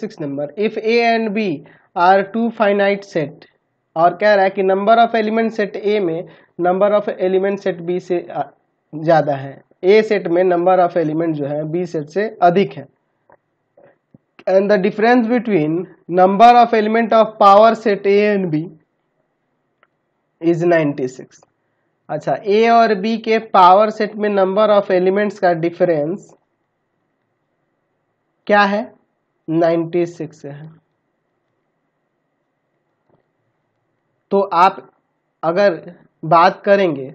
six number if A and B are two finite set और कह रहा है कि number of element set A में number of element set B से ज़्यादा है ए सेट में नंबर ऑफ एलिमेंट जो है बी सेट से अधिक है and the difference between number of element of power set A and B is 96 अच्छा ए और बी के पावर सेट में नंबर ऑफ एलिमेंट्स का डिफरेंस क्या है 96 है तो आप अगर बात करेंगे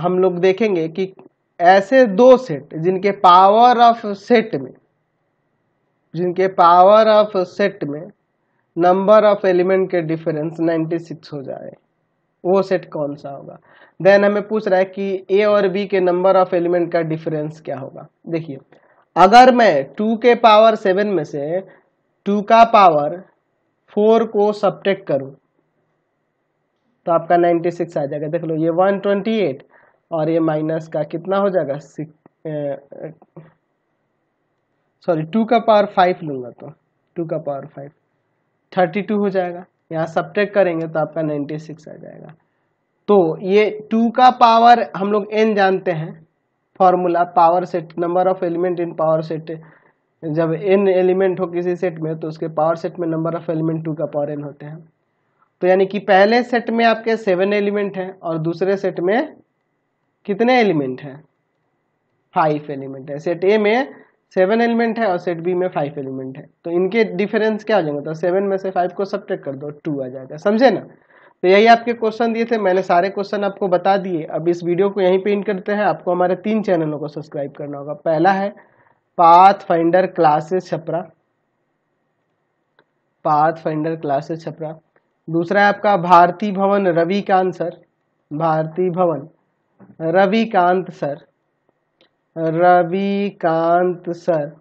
हम लोग देखेंगे कि ऐसे दो सेट जिनके पावर ऑफ सेट में जिनके पावर ऑफ सेट में नंबर ऑफ एलिमेंट के डिफरेंस 96 हो जाए वो सेट कौन सा होगा देन हमें पूछ रहा है कि ए और बी के नंबर ऑफ एलिमेंट का डिफरेंस क्या होगा देखिए अगर मैं टू के पावर सेवन में से टू का पावर फोर को सब्टेक्ट करूं तो आपका नाइन्टी सिक्स आ जाएगा देख लो ये वन ट्वेंटी एट और ये माइनस का कितना हो जाएगा सॉरी टू का पावर फाइव लूंगा तो टू का पावर फाइव थर्टी टू हो जाएगा यहाँ सब्टेक्ट करेंगे तो आपका नाइन्टी सिक्स आ जाएगा तो ये टू का पावर हम लोग एन जानते हैं formula power set number of element in power set जब एन एलिमेंट हो किसी सेट में तो उसके पावर सेट में नंबर ऑफ एलिमेंट टू का पावर एन होते हैं तो यानी कि पहले सेट में आपके सेवन एलिमेंट हैं और दूसरे सेट में कितने एलिमेंट हैं फाइव एलिमेंट है सेट ए में सेवन एलिमेंट है और सेट बी में फाइव एलिमेंट है तो इनके डिफरेंस क्या हो जाएंगे तो सेवन में से फाइव को सब कर दो टू आ जाएगा समझे ना तो यही आपके क्वेश्चन दिए थे मैंने सारे क्वेश्चन आपको बता दिए अब इस वीडियो को यहीं पे इन करते हैं आपको हमारे तीन चैनलों को सब्सक्राइब करना होगा पहला है Path Finder Classes Chhapra Path Finder Classes Chhapra दूसरा है आपका भारती भवन रविकांत सर भारती भवन रविकांत सर रविकांत सर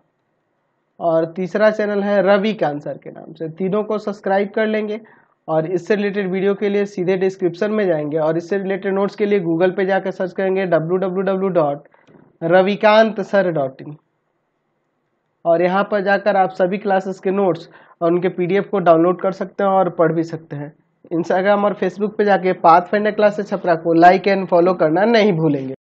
और तीसरा चैनल है कांत सर के नाम से तीनों को सब्सक्राइब कर लेंगे और इससे रिलेटेड वीडियो के लिए सीधे डिस्क्रिप्शन में जाएंगे और इससे रिलेटेड नोट्स के लिए गूगल पे जाकर सर्च करेंगे W W W dot Ravikant sir dot in और यहाँ पर जाकर आप सभी क्लासेस के नोट्स और उनके पीडीएफ को डाउनलोड कर सकते हैं और पढ़ भी सकते हैं इंस्टाग्राम और फेसबुक पे जाके पाथ फाइंडर क्लासेस छपरा को लाइक एंड फॉलो करना नहीं भूलेंगे